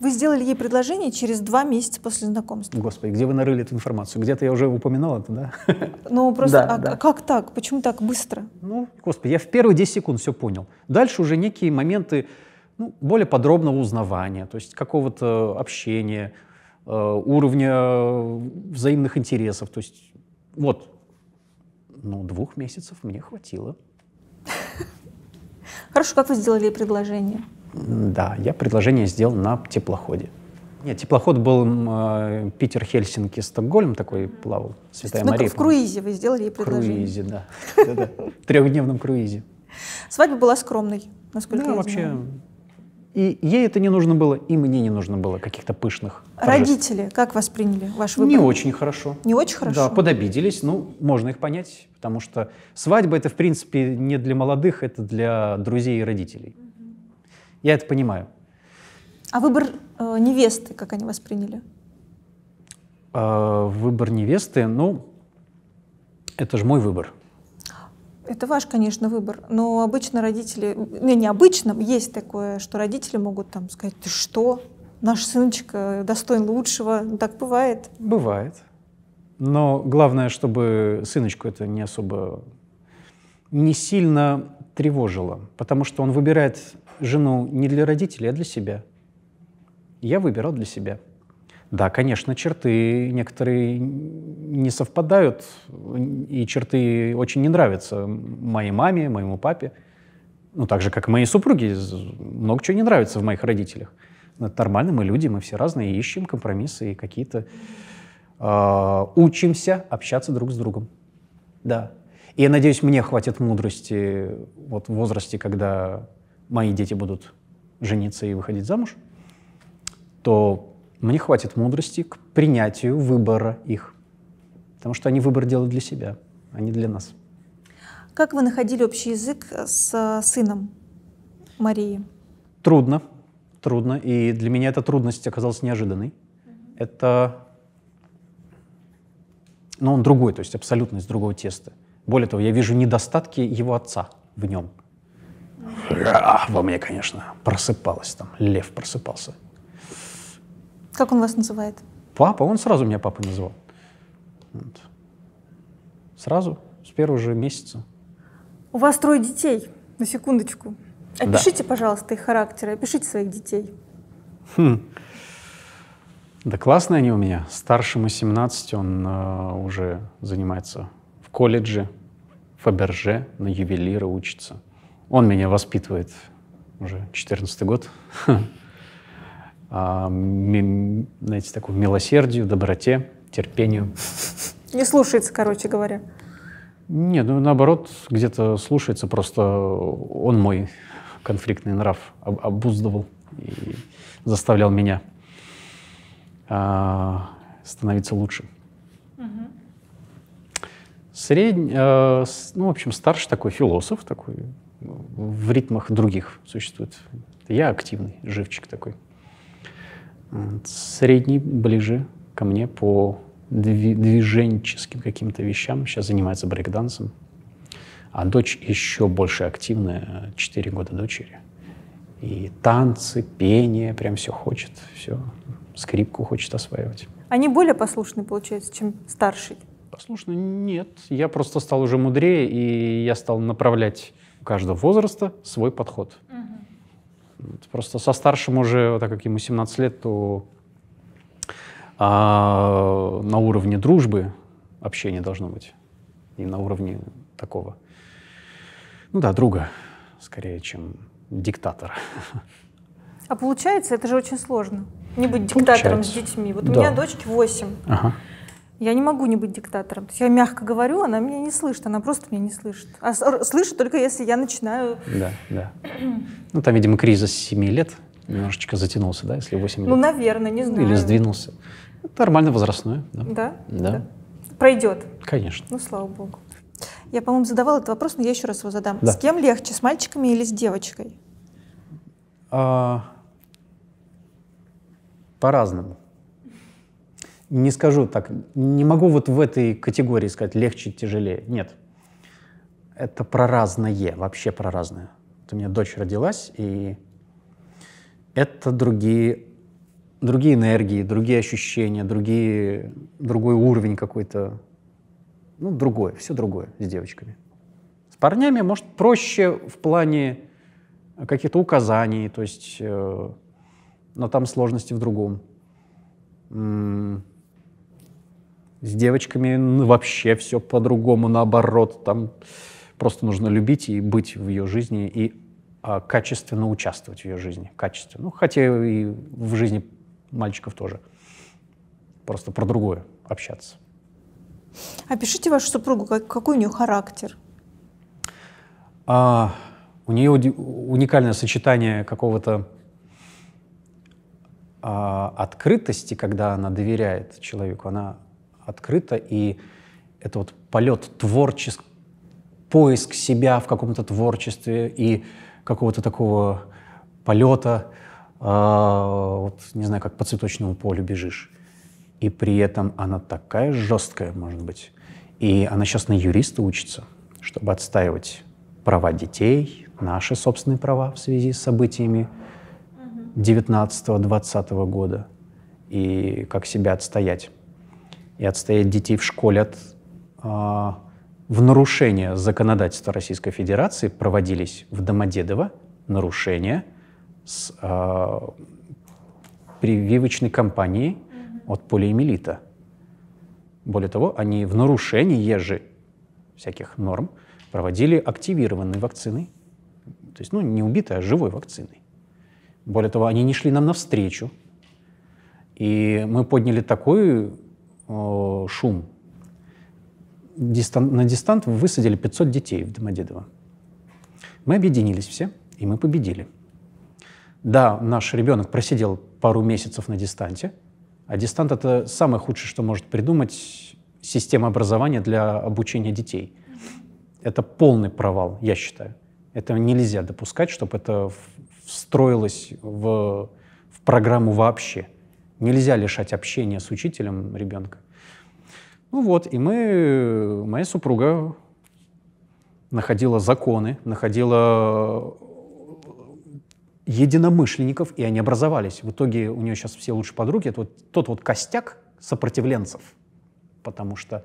Вы сделали ей предложение через два месяца после знакомства. Господи, где вы нарыли эту информацию? Где-то я уже упоминал это, да? Ну, просто, да, а, да. А как так? Почему так быстро? Ну, господи, я в первые 10 секунд все понял. Дальше уже некие моменты ну, более подробного узнавания, то есть какого-то общения, э, уровня э, взаимных интересов. То есть вот, ну, двух месяцев мне хватило. Хорошо, как вы сделали предложение? Да, я предложение сделал на теплоходе. Нет, теплоход был э, Питер, Хельсинки, Стокгольм такой плавал. Святая ну, Мария. В круизе вы сделали ей предложение. В круизе, да. Трехдневном круизе. Свадьба была скромной, насколько я вообще. И ей это не нужно было, и мне не нужно было каких-то пышных. Родители как восприняли ваш выбор? Не очень хорошо. Не очень хорошо? Да, подобиделись. Ну, можно их понять, потому что свадьба — это, в принципе, не для молодых, это для друзей и родителей. Я это понимаю. А выбор э, невесты, как они восприняли? Э, выбор невесты, ну, это же мой выбор. Это ваш, конечно, выбор. Но обычно родители, не, не обычно, есть такое, что родители могут там сказать, ты что, наш сыночка э, достоин лучшего. Так бывает. Бывает. Но главное, чтобы сыночку это не особо, не сильно тревожило, потому что он выбирает жену не для родителей, а для себя. Я выбирал для себя. Да, конечно, черты некоторые не совпадают, и черты очень не нравятся моей маме, моему папе. Ну, так же, как и моей супруге, много чего не нравится в моих родителях. Но это нормально, мы люди, мы все разные, ищем компромиссы и какие-то... Э, учимся общаться друг с другом. Да. И я надеюсь, мне хватит мудрости вот в возрасте, когда мои дети будут жениться и выходить замуж, то мне хватит мудрости к принятию выбора их. Потому что они выбор делают для себя, а не для нас. Как вы находили общий язык э, с э, сыном Марии? Трудно, трудно. И для меня эта трудность оказалась неожиданной. Mm-hmm. Это... ну, он другой, то есть абсолютно из другого теста. Более того, я вижу недостатки его отца в нем – а, во мне, конечно, просыпалось там, лев просыпался. Как он вас называет? Папа, он сразу меня папа называл. Вот. Сразу, с первого же месяца. У вас трое детей, на секундочку. Опишите, да. пожалуйста, их характеры, опишите своих детей. Хм. Да классные они у меня. Старшему 17, он э, уже занимается в колледже, в Фаберже, на ювелира учится. Он меня воспитывает уже 14 год. А, знаете, такую милосердию, доброте, терпению. Не слушается, короче говоря. Нет, ну наоборот, где-то слушается, просто он мой конфликтный нрав обуздывал и заставлял меня а, становиться лучше. Угу. Средний, э, ну, в общем, старший такой философ, такой в ритмах других существует. Я активный живчик такой. Средний ближе ко мне по дви- движенческим каким-то вещам. Сейчас занимается брейкдансом. А дочь еще больше активная, 4 года дочери. И танцы, пение, прям все хочет, все. Скрипку хочет осваивать. Они более послушны, получается, чем старший? Послушно? Нет. Я просто стал уже мудрее, и я стал направлять у каждого возраста свой подход. Угу. Просто со старшим уже, так как ему 17 лет, то а, на уровне дружбы общения должно быть. И на уровне такого, ну да, друга, скорее, чем диктатора. А получается, это же очень сложно. Не быть диктатором получается. с детьми. Вот у меня дочки 8. Ага. Я не могу не быть диктатором. То есть я мягко говорю, она меня не слышит, она просто меня не слышит. А слышит только если я начинаю... Да, да. ну, там, видимо, кризис 7 лет немножечко затянулся, да, если 8 ну, лет. Ну, наверное, не знаю. Или сдвинулся. Это нормально возрастное. Да? Да? да? да. Пройдет? Конечно. Ну, слава богу. Я, по-моему, задавала этот вопрос, но я еще раз его задам. Да. С кем легче, с мальчиками или с девочкой? А... По-разному не скажу так, не могу вот в этой категории сказать легче, тяжелее. Нет. Это про разное, вообще про разное. Вот у меня дочь родилась, и это другие, другие энергии, другие ощущения, другие, другой уровень какой-то. Ну, другое, все другое с девочками. С парнями, может, проще в плане каких-то указаний, то есть, э, но там сложности в другом. М с девочками ну, вообще все по-другому, наоборот, там просто нужно любить и быть в ее жизни, и а, качественно участвовать в ее жизни, качественно. Ну, хотя и в жизни мальчиков тоже. Просто про другое общаться. Опишите а вашу супругу, как, какой у нее характер? А, у нее уникальное сочетание какого-то а, открытости, когда она доверяет человеку. Она открыто, и это вот полет творческ, поиск себя в каком-то творчестве и какого-то такого полета, э, вот не знаю, как по цветочному полю бежишь. И при этом она такая жесткая, может быть. И она сейчас на юриста учится, чтобы отстаивать права детей, наши собственные права в связи с событиями 19-20 года и как себя отстоять и отстоять детей в школе от, а, в нарушение законодательства Российской Федерации проводились в Домодедово нарушения с а, прививочной кампанией от полиэмилита. Более того, они в нарушении же всяких норм проводили активированной вакциной. То есть, ну, не убитой, а живой вакциной. Более того, они не шли нам навстречу. И мы подняли такую Э, шум. Дистан, на дистант высадили 500 детей в Домодедово. Мы объединились все, и мы победили. Да, наш ребенок просидел пару месяцев на дистанте, а дистант — это самое худшее, что может придумать система образования для обучения детей. Это полный провал, я считаю. Это нельзя допускать, чтобы это встроилось в, в программу вообще. Нельзя лишать общения с учителем ребенка. Ну вот, и мы, моя супруга находила законы, находила э, единомышленников, и они образовались. В итоге у нее сейчас все лучшие подруги. Это вот тот вот костяк сопротивленцев, потому что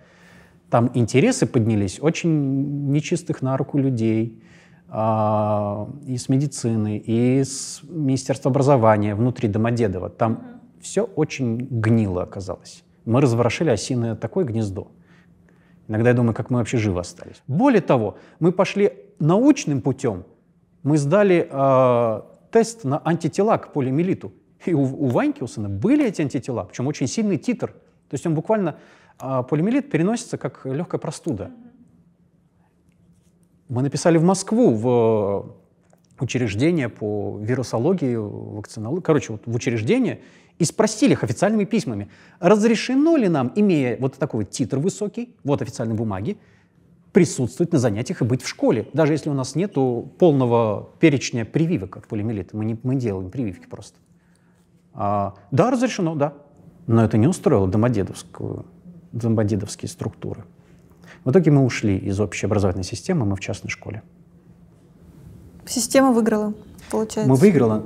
там интересы поднялись очень нечистых на руку людей, а, и с медицины, и с Министерства образования внутри Домодедова. Там все очень гнило оказалось. Мы разворошили осиное такое гнездо. Иногда я думаю, как мы вообще живы остались. Более того, мы пошли научным путем. Мы сдали э, тест на антитела к полимелиту И у, у Ванькиусона были эти антитела, причем очень сильный титр. То есть он буквально, э, а, полиомиелит переносится как легкая простуда. Мы написали в Москву, в э, учреждение по вирусологии, вакцинологии, короче, вот в учреждение, и спросили их официальными письмами, разрешено ли нам, имея вот такой вот титр высокий, вот официальные бумаги, присутствовать на занятиях и быть в школе, даже если у нас нет полного перечня прививок от полиомиелита. Мы не мы делаем прививки просто. А, да, разрешено, да. Но это не устроило домодедовскую, домодедовские структуры. В итоге мы ушли из общей образовательной системы, мы в частной школе. Система выиграла, получается. Мы выиграла,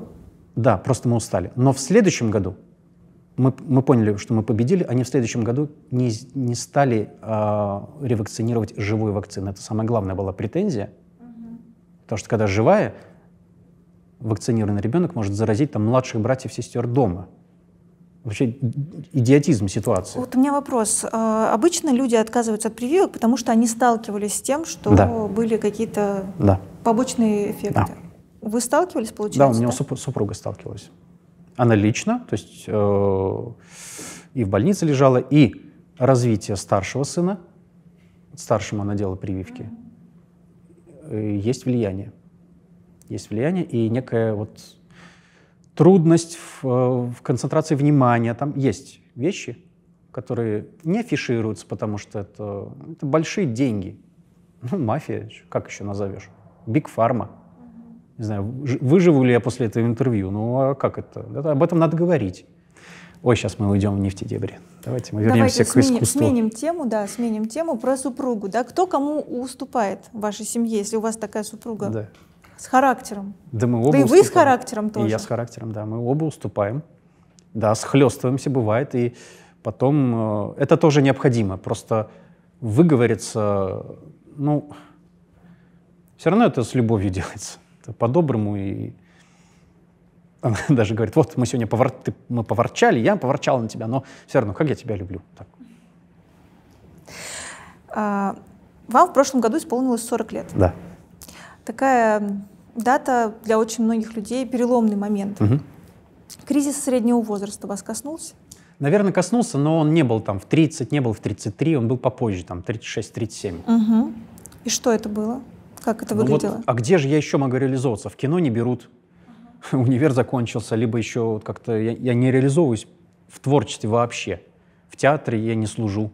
да, просто мы устали. Но в следующем году мы, мы поняли, что мы победили, они в следующем году не, не стали э, ревакцинировать живую вакцину. Это самая главная была претензия. Угу. Потому что когда живая, вакцинированный ребенок может заразить там младших братьев и сестер дома. Вообще идиотизм ситуации. Вот у меня вопрос. А, обычно люди отказываются от прививок, потому что они сталкивались с тем, что да. были какие-то да. побочные эффекты. Да. Вы сталкивались, получается? Да, у меня да? Суп- супруга сталкивалась. Она лично, то есть э, и в больнице лежала, и развитие старшего сына, старшему она делала прививки, mm-hmm. есть влияние. Есть влияние и некая вот трудность в, э, в концентрации внимания. Там есть вещи, которые не афишируются, потому что это, это большие деньги. Ну, мафия, как еще назовешь? Биг фарма не знаю, выживу ли я после этого интервью, ну а как это? это об этом надо говорить. Ой, сейчас мы уйдем в нефтедебри. Давайте мы вернемся Давайте к сменим, искусству. Сменим тему, да, сменим тему про супругу. Да? Кто кому уступает в вашей семье, если у вас такая супруга? Да. С характером. Да мы оба Да и уступаем. вы с характером тоже. И я с характером, да. Мы оба уступаем. Да, схлестываемся, бывает. И потом... Э, это тоже необходимо. Просто выговориться... Ну, все равно это с любовью делается по-доброму и она даже говорит, вот мы сегодня повор... ты... мы поворчали, я поворчал на тебя, но все равно, как я тебя люблю. Так. А, вам в прошлом году исполнилось 40 лет. Да. Такая дата для очень многих людей переломный момент. Угу. Кризис среднего возраста вас коснулся? Наверное, коснулся, но он не был там в 30, не был в 33, он был попозже, там 36-37. Угу. И что это было? Как это выглядело? Ну вот, а где же я еще могу реализовываться? В кино не берут. Ага. Универ закончился, либо еще как-то я, я не реализовываюсь в творчестве вообще. В театре я не служу.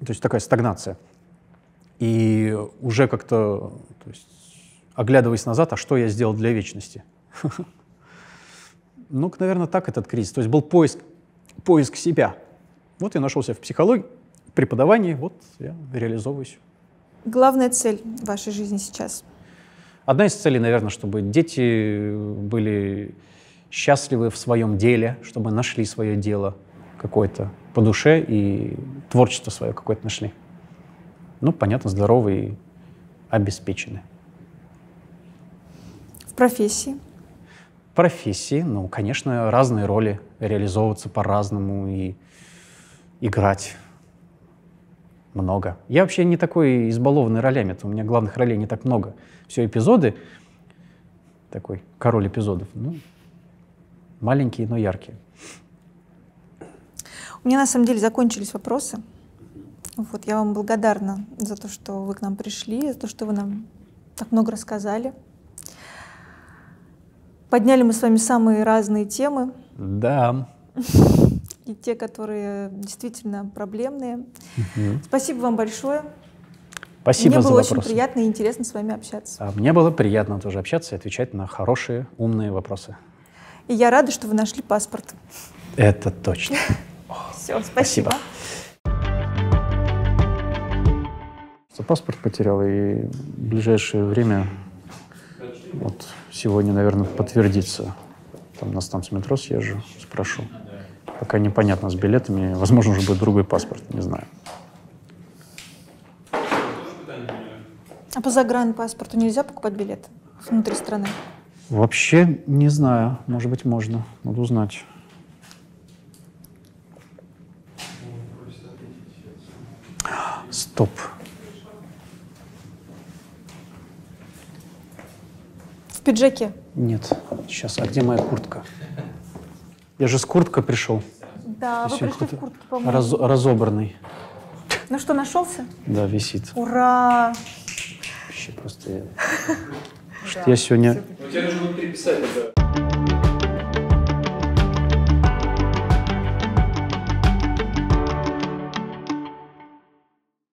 То есть такая стагнация. И уже как-то, то есть, оглядываясь назад, а что я сделал для вечности? Ну, наверное, так этот кризис. То есть был поиск, поиск себя. Вот я нашелся в психологии, преподавании, вот я реализовываюсь главная цель вашей жизни сейчас? Одна из целей, наверное, чтобы дети были счастливы в своем деле, чтобы нашли свое дело какое-то по душе и творчество свое какое-то нашли. Ну, понятно, здоровые и обеспечены. В профессии? В профессии, ну, конечно, разные роли реализовываться по-разному и играть много. Я вообще не такой избалованный ролями, у меня главных ролей не так много. Все эпизоды, такой король эпизодов, ну, маленькие, но яркие. У меня на самом деле закончились вопросы. Вот, я вам благодарна за то, что вы к нам пришли, за то, что вы нам так много рассказали. Подняли мы с вами самые разные темы. Да. и те, которые действительно проблемные. Угу. Спасибо вам большое. Спасибо мне за было вопросы. очень приятно и интересно с вами общаться. А мне было приятно тоже общаться и отвечать на хорошие, умные вопросы. И я рада, что вы нашли паспорт. Это точно. Все, спасибо. спасибо. Паспорт потерял, и в ближайшее время, вот сегодня, наверное, подтвердится. Там на станции метро съезжу, спрошу. Пока непонятно с билетами. Возможно, уже будет другой паспорт, не знаю. А по загранпаспорту нельзя покупать билет внутри страны? Вообще не знаю. Может быть, можно. Надо узнать. Стоп. В пиджаке? Нет. Сейчас, а где моя куртка? Я же с курткой пришел. Да, Здесь вы пришли в куртке, по-моему. Раз, разобранный. Ну что, нашелся? Да, висит. Ура! Вообще просто я... Что я сегодня... У ну, тебя нужно будет переписать это.